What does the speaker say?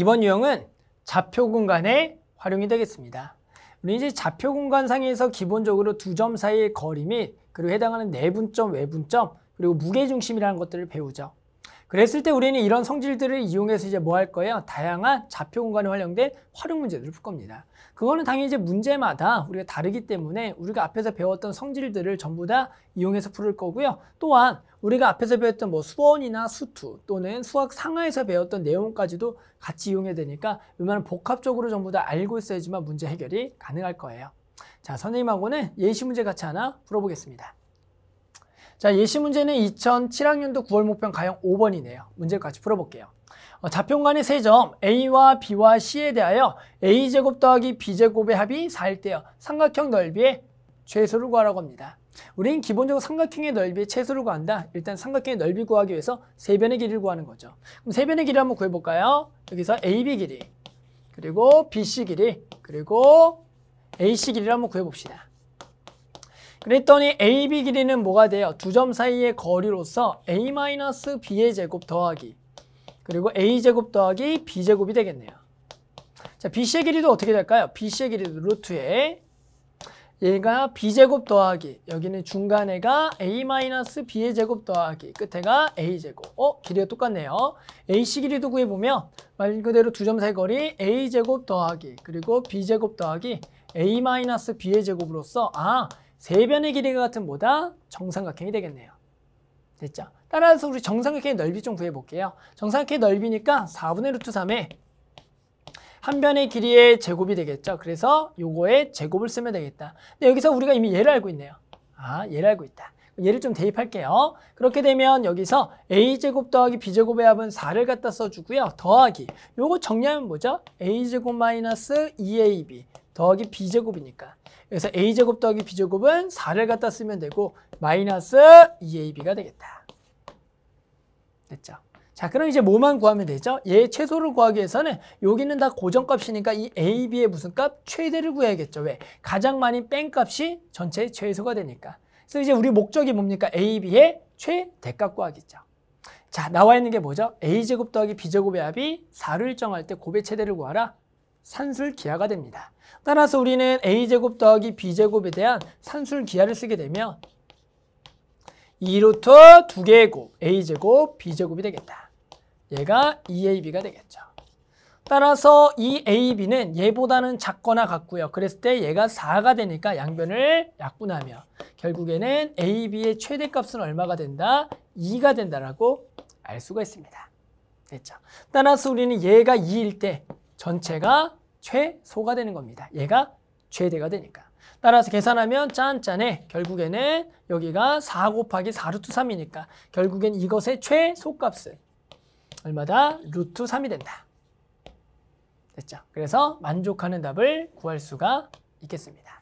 이번 유형은 좌표 공간에 활용이 되겠습니다. 우리 이제 좌표 공간상에서 기본적으로 두 점 사이의 거리 및 그리고 해당하는 내분점, 외분점, 그리고 무게중심이라는 것들을 배우죠. 그랬을 때 우리는 이런 성질들을 이용해서 이제 뭐 할 거예요? 다양한 좌표 공간에 활용된 활용 문제들을 풀 겁니다. 그거는 당연히 이제 문제마다 우리가 다르기 때문에 우리가 앞에서 배웠던 성질들을 전부 다 이용해서 풀을 거고요. 또한 우리가 앞에서 배웠던 뭐 수원이나 수투 또는 수학 상하에서 배웠던 내용까지도 같이 이용해야 되니까 웬만하 복합적으로 전부 다 알고 있어야지만 문제 해결이 가능할 거예요. 자, 선생님하고는 예시 문제 같이 하나 풀어보겠습니다. 자, 예시 문제는 2007학년도 9월 목표 가형 5번이네요. 문제를 같이 풀어볼게요. 어, 좌표 간의 세 점 A와 B와 C에 대하여 A제곱 더하기 B제곱의 합이 4일 때요. 삼각형 넓이의 최소를 구하라고 합니다. 우린 기본적으로 삼각형의 넓이의 최소를 구한다. 일단 삼각형의 넓이 구하기 위해서 세변의 길이를 구하는 거죠. 그럼 세변의 길이 한번 구해볼까요? 여기서 AB 길이, 그리고 BC 길이, 그리고 AC 길이를 한번 구해봅시다. 그랬더니 AB 길이는 뭐가 돼요? 두 점 사이의 거리로서 A-B의 제곱 더하기 그리고 A제곱 더하기 B제곱이 되겠네요. 자, BC의 길이도 어떻게 될까요? BC의 길이도 루트에 얘가 B제곱 더하기 여기는 중간에가 A-B의 제곱 더하기 끝에가 A제곱 어? 길이가 똑같네요. AC 길이도 구해보면 말 그대로 두 점 사이 거리 A제곱 더하기 그리고 B제곱 더하기 A-B의 제곱으로서 아 세변의 길이가 같은 보다 정삼각형이 되겠네요. 됐죠? 따라서 우리 정삼각형의 넓이 좀 구해볼게요. 정삼각형의 넓이니까 4분의 루트 3에 한 변의 길이의 제곱이 되겠죠. 그래서 요거의 제곱을 쓰면 되겠다. 근데 여기서 우리가 이미 얘를 알고 있네요. 아, 얘를 알고 있다. 얘를 좀 대입할게요. 그렇게 되면 여기서 a제곱 더하기 b제곱의 합은 4를 갖다 써주고요. 더하기. 요거 정리하면 뭐죠? a제곱 마이너스 2ab 더하기 b제곱이니까. 그래서 a제곱 더하기 b제곱은 4를 갖다 쓰면 되고 마이너스 2ab가 되겠다. 됐죠? 자, 그럼 이제 뭐만 구하면 되죠? 얘 최소를 구하기 위해서는 여기는 다 고정값이니까 이 a, b의 무슨 값? 최대를 구해야겠죠. 왜? 가장 많이 뺀 값이 전체의 최소가 되니까. 그래서 이제 우리 목적이 뭡니까? a, b의 최대값 구하겠죠 자, 나와 있는 게 뭐죠? a제곱 더하기 b제곱의 합이 4를 정할 때 곱의 최대를 구하라. 산술기하가 됩니다. 따라서 우리는 a제곱 더하기 b제곱에 대한 산술기하를 쓰게 되면 2루트 e 2개의 곱, a제곱, b제곱이 되겠다. 얘가 2ab가 e 되겠죠. 따라서 이 ab는 얘보다는 작거나 같고요. 그랬을 때 얘가 4가 되니까 양변을 약분하며 결국에는 ab의 최대값은 얼마가 된다? 2가 된다라고 알 수가 있습니다. 됐죠. 따라서 우리는 얘가 2일 때 전체가 최소가 되는 겁니다. 얘가 최대가 되니까. 따라서 계산하면 짠짠해. 결국에는 여기가 4 곱하기 4 루트 3이니까 결국엔 이것의 최소값은 얼마다? 루트 3이 된다. 됐죠? 그래서 만족하는 답을 구할 수가 있겠습니다.